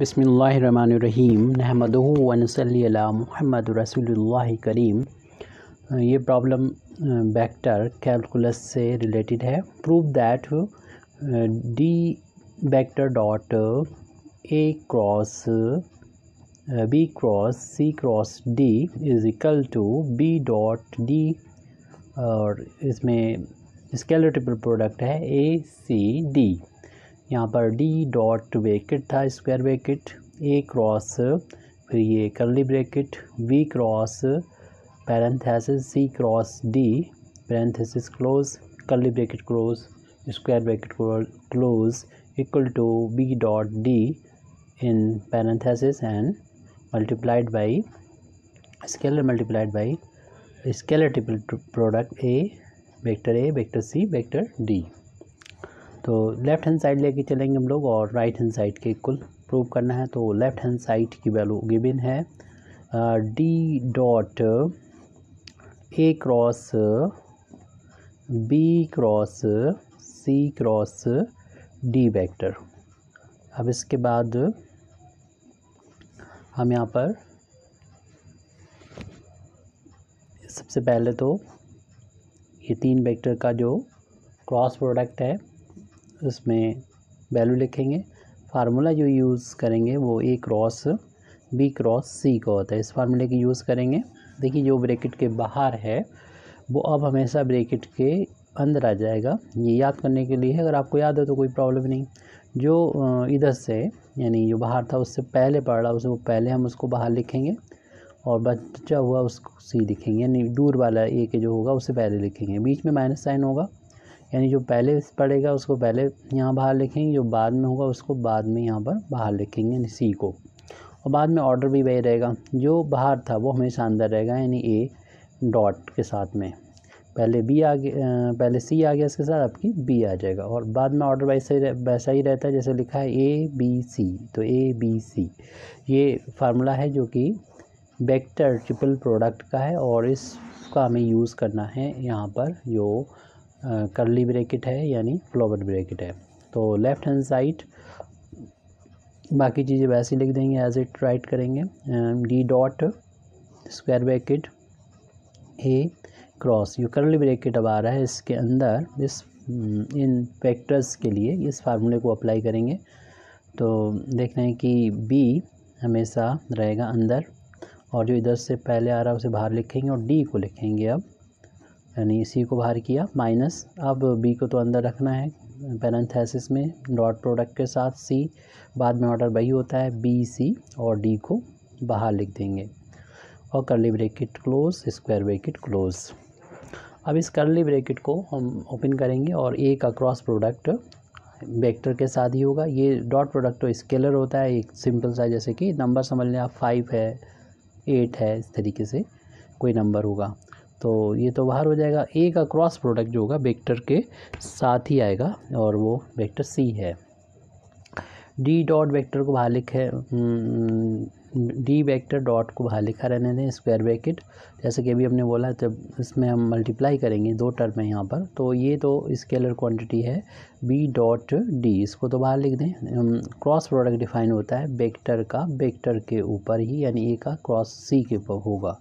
बसमीम नहमद महमद रसूल करीम ये problem vector calculus से रिलेटेड है prove that D vector dot A cross B cross C cross D is equal to B dot D और इसमें scalar product है ए सी D यहाँ पर डी डॉट ब्रेकेट था स्क्वायर ब्रेकेट ए क्रॉस फिर ये curly bracket V cross parenthesis C cross D parenthesis close curly bracket close square bracket close equal to B dot D in parenthesis and multiplied by scalar multiplied by scalar triple product A vector A vector C vector D तो left hand side लेके चलेंगे हम लोग और right hand side के equal prove करना है तो लेफ़्ट हैंड साइड की वैल्यू गिवन है D dot A cross B cross C cross D vector अब इसके बाद हम यहाँ पर सबसे पहले तो ये तीन वेक्टर का जो क्रॉस प्रोडक्ट है उसमें वैल्यू लिखेंगे फार्मूला जो यूज़ करेंगे वो A cross B cross C का होता है इस फार्मूले की यूज़ करेंगे देखिए जो ब्रैकेट के बाहर है वो अब हमेशा ब्रैकेट के अंदर आ जाएगा ये याद करने के लिए अगर आपको याद हो तो कोई प्रॉब्लम नहीं जो इधर से यानी जो बाहर था उससे पहले पढ़ रहा उसे वो पहले हम उसको बाहर लिखेंगे और बचा हुआ उसको सी लिखेंगे यानी दूर वाला ए के जो होगा उसे पहले लिखेंगे बीच में माइनस साइन होगा यानी जो पहले पढ़ेगा उसको पहले यहाँ बाहर लिखेंगे जो बाद में होगा उसको बाद में यहाँ पर बाहर लिखेंगे यानी सी को और बाद में ऑर्डर भी वही रहेगा जो बाहर था वो हमेशा अंदर रहेगा यानी ए डॉट के साथ में पहले बी आ गया पहले सी आ गया इसके साथ आपकी बी आ जाएगा और बाद में ऑर्डर वैसे वैसा ही रहता है जैसे लिखा है ए बी सी तो ए बी सी ये फार्मूला है जो कि वेक्टर ट्रिपल प्रोडक्ट का है और इसका हमें यूज़ करना है यहाँ पर जो करली ब्रैकेट है यानी फ्लोवर ब्रैकेट है तो लेफ़्ट हैंड साइड बाकी चीज़ें वैसे लिख देंगे एज इट राइट करेंगे D dot square bracket A cross ये करली ब्रैकेट अब आ रहा है इसके अंदर इस mm, इन फैक्टर्स के लिए इस फार्मूले को अप्लाई करेंगे तो देख रहे हैं कि बी हमेशा रहेगा अंदर और जो इधर से पहले आ रहा है उसे बाहर लिखेंगे और डी को लिखेंगे अब यानी सी को बाहर किया माइनस अब बी को तो अंदर रखना है पैरेंथेसिस में डॉट प्रोडक्ट के साथ सी बाद में ऑर्डर वही होता है बी सी और डी को बाहर लिख देंगे और curly bracket close square bracket close अब इस करली ब्रेकिट को हम ओपन करेंगे और ए का क्रॉस प्रोडक्ट वेक्टर के साथ ही होगा ये डॉट प्रोडक्ट तो स्केलर होता है एक सिंपल सा जैसे कि नंबर समझ लें आप फाइव है एट है इस तरीके से कोई नंबर होगा तो ये तो बाहर हो जाएगा ए का क्रॉस प्रोडक्ट जो होगा वेक्टर के साथ ही आएगा और वो वेक्टर सी है डी डॉट वेक्टर को बाहर लिखे डी वेक्टर डॉट को बाहर लिखा रहने दें स्क्वायर ब्रैकेट जैसे कि अभी हमने बोला जब इसमें हम मल्टीप्लाई करेंगे दो टर्म है यहाँ पर तो ये तो स्केलर क्वांटिटी है बी डॉट डी इसको तो बाहर लिख दें क्रॉस प्रोडक्ट डिफाइन होता है वेक्टर का वेक्टर के ऊपर ही यानी ए का क्रॉस सी के ऊपर होगा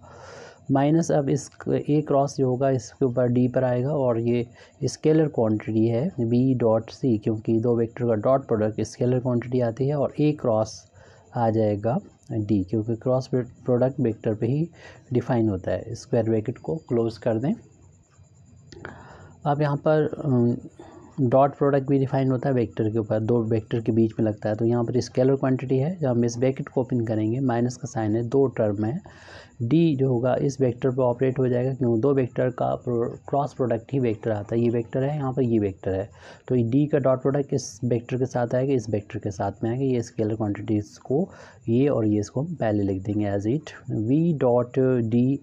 माइनस अब इस ए क्रॉस जो होगा इसके ऊपर डी पर आएगा और ये स्केलर क्वांटिटी है बी डॉट सी क्योंकि दो वेक्टर का डॉट प्रोडक्ट स्केलर क्वांटिटी आती है और ए क्रॉस आ जाएगा डी क्योंकि क्रॉस प्रोडक्ट वेक्टर पे ही डिफाइन होता है स्क्वायर ब्रैकेट को क्लोज कर दें अब यहाँ पर डॉट प्रोडक्ट भी डिफाइन होता है वेक्टर के ऊपर दो वेक्टर के बीच में लगता है तो यहाँ पर स्केलर क्वांटिटी है जब हम इस ब्रैकेट को ओपन करेंगे माइनस का साइन है दो टर्म है डी जो होगा इस वेक्टर पर ऑपरेट हो जाएगा क्यों दो वेक्टर का क्रॉस प्रोडक्ट ही वेक्टर आता है ये वेक्टर है यहाँ पर ये वेक्टर है तो डी का डॉट प्रोडक्ट इस वेक्टर के साथ आएगा इस वेक्टर के साथ में आएगा ये स्केलर क्वान्टिटीज़ को ये और ये इसको हम पहले लिख देंगे as it V dot D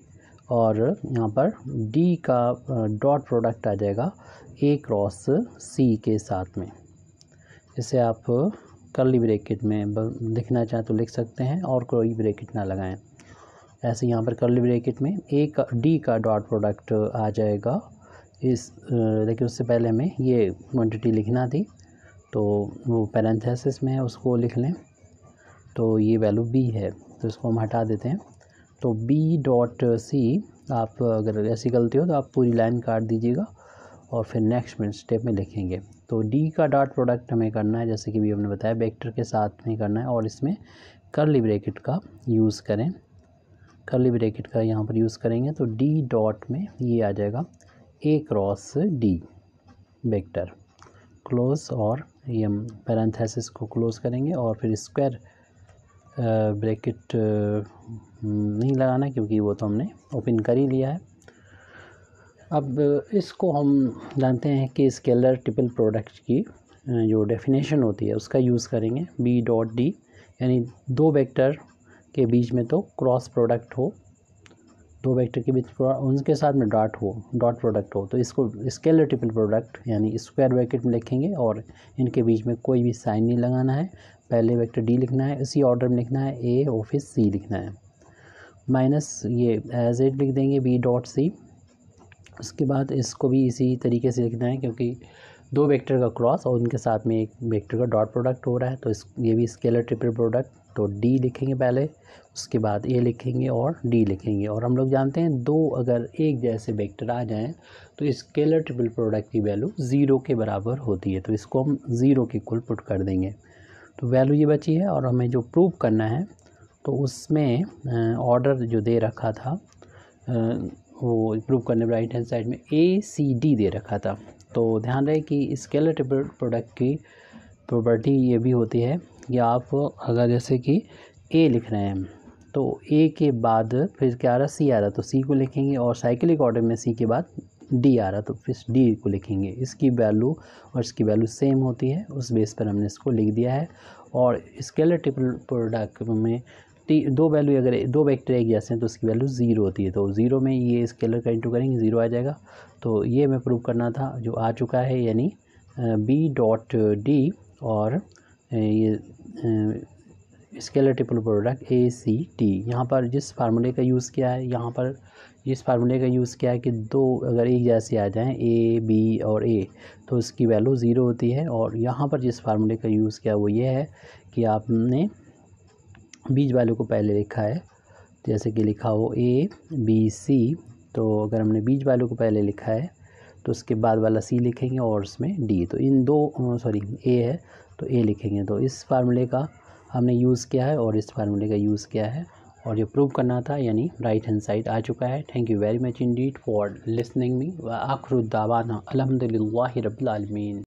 और यहाँ पर डी का डॉट प्रोडक्ट आ जाएगा ए क्रॉस सी के साथ में इसे आप कर्ली ब्रेकेट में लिखना चाहें तो लिख सकते हैं और कोई ब्रेकेट ना लगाएं ऐसे यहाँ पर कर्ली ब्रेकेट में ए का डी का डॉट प्रोडक्ट आ जाएगा इस लेकिन उससे पहले हमें ये क्वान्टिटी लिखना थी तो वो पैरेंथेसिस में है उसको लिख लें तो ये वैल्यू बी है तो इसको हम हटा देते हैं तो बी डॉट सी आप अगर ऐसी गलती हो तो आप पूरी लाइन काट दीजिएगा और फिर नेक्स्ट में स्टेप में लिखेंगे तो डी का डॉट प्रोडक्ट हमें करना है जैसे कि भी हमने बताया वेक्टर के साथ में करना है और इसमें करली ब्रेकेट का यूज़ करें करली ब्रेकेट का यहाँ पर यूज़ करेंगे तो डी डॉट में ये आ जाएगा A cross D vector close और ये हम पैरेंथेसिस को क्लोज करेंगे और फिर square uh, uh, hmm, bracket नहीं लगाना क्योंकि वो तो हमने ओपन कर ही लिया है अब इसको हम जानते हैं कि स्केलर ट्रिपल प्रोडक्ट की जो डेफिनेशन होती है उसका यूज़ करेंगे बी डॉट डी यानी दो वेक्टर के बीच में तो क्रॉस प्रोडक्ट हो दो वेक्टर के बीच उनके साथ में डॉट हो डॉट प्रोडक्ट हो तो इसको स्केलर ट्रिपल प्रोडक्ट यानी स्क्वायर ब्रैकेट में लिखेंगे और इनके बीच में कोई भी साइन नहीं लगाना है पहले वेक्टर डी लिखना है इसी ऑर्डर में लिखना है ए ऑफिस सी लिखना है माइनस ये एज एट लिख देंगे बी डॉट सी उसके बाद इसको भी इसी तरीके से लिखना है क्योंकि दो वेक्टर का क्रॉस और उनके साथ में एक वेक्टर का डॉट प्रोडक्ट हो रहा है तो इस ये भी स्केलर ट्रिपल प्रोडक्ट तो डी लिखेंगे पहले उसके बाद ए लिखेंगे और डी लिखेंगे और हम लोग जानते हैं दो अगर एक जैसे वेक्टर आ जाएं तो स्केलर ट्रिपल प्रोडक्ट की वैल्यू ज़ीरो के बराबर होती है तो इसको हम ज़ीरो के कुल पुट कर देंगे तो वैल्यू ये बची है और हमें जो प्रूव करना है तो उसमें ऑर्डर जो दे रखा था वो इम्प्रूव करने राइट हैंड साइड में ए सी डी दे रखा था तो ध्यान रहे कि स्केलर टेबल प्रोडक्ट की प्रॉपर्टी ये भी होती है कि आप अगर जैसे कि ए लिख रहे हैं तो ए के बाद फिर क्या आ रहा सी आ रहा तो सी को लिखेंगे और साइकिलिक ऑर्डर में सी के बाद डी आ रहा तो फिर डी को लिखेंगे इसकी वैल्यू और इसकी वैल्यू सेम होती है उस बेस पर हमने इसको लिख दिया है और स्केलर ट्रिपल प्रोडक्ट में दो वैल्यू अगर दो वेक्टर एक जैसे हैं तो उसकी वैल्यू ज़ीरो होती है तो ज़ीरो में ये स्केलर का इंटू करेंगे ज़ीरो आ जाएगा तो ये मैं प्रूव करना था जो आ चुका है यानी बी डॉट डी और ये scalar triple product A C T यहाँ पर जिस फार्मूले का यूज़ किया है यहाँ पर जिस फार्मूले का यूज़ किया है कि दो अगर एक जैसे आ जाएँ ए बी और ए तो उसकी वैल्यू ज़ीरो होती है और यहाँ पर जिस फार्मूले का यूज़ किया वो ये है कि आपने बीज वाले को पहले लिखा है जैसे कि लिखा हो ए बी सी तो अगर हमने बीज वाले को पहले लिखा है तो उसके बाद वाला सी लिखेंगे और उसमें डी तो इन दो सॉरी ए है तो ए लिखेंगे तो इस फार्मूले का हमने यूज़ किया है और इस फार्मूले का यूज़ किया है और जो प्रूव करना था यानी राइट हैंड साइड आ चुका है thank you very much indeed for listening me आखरुद्दावाना अलहमदिल्ला रबालमीन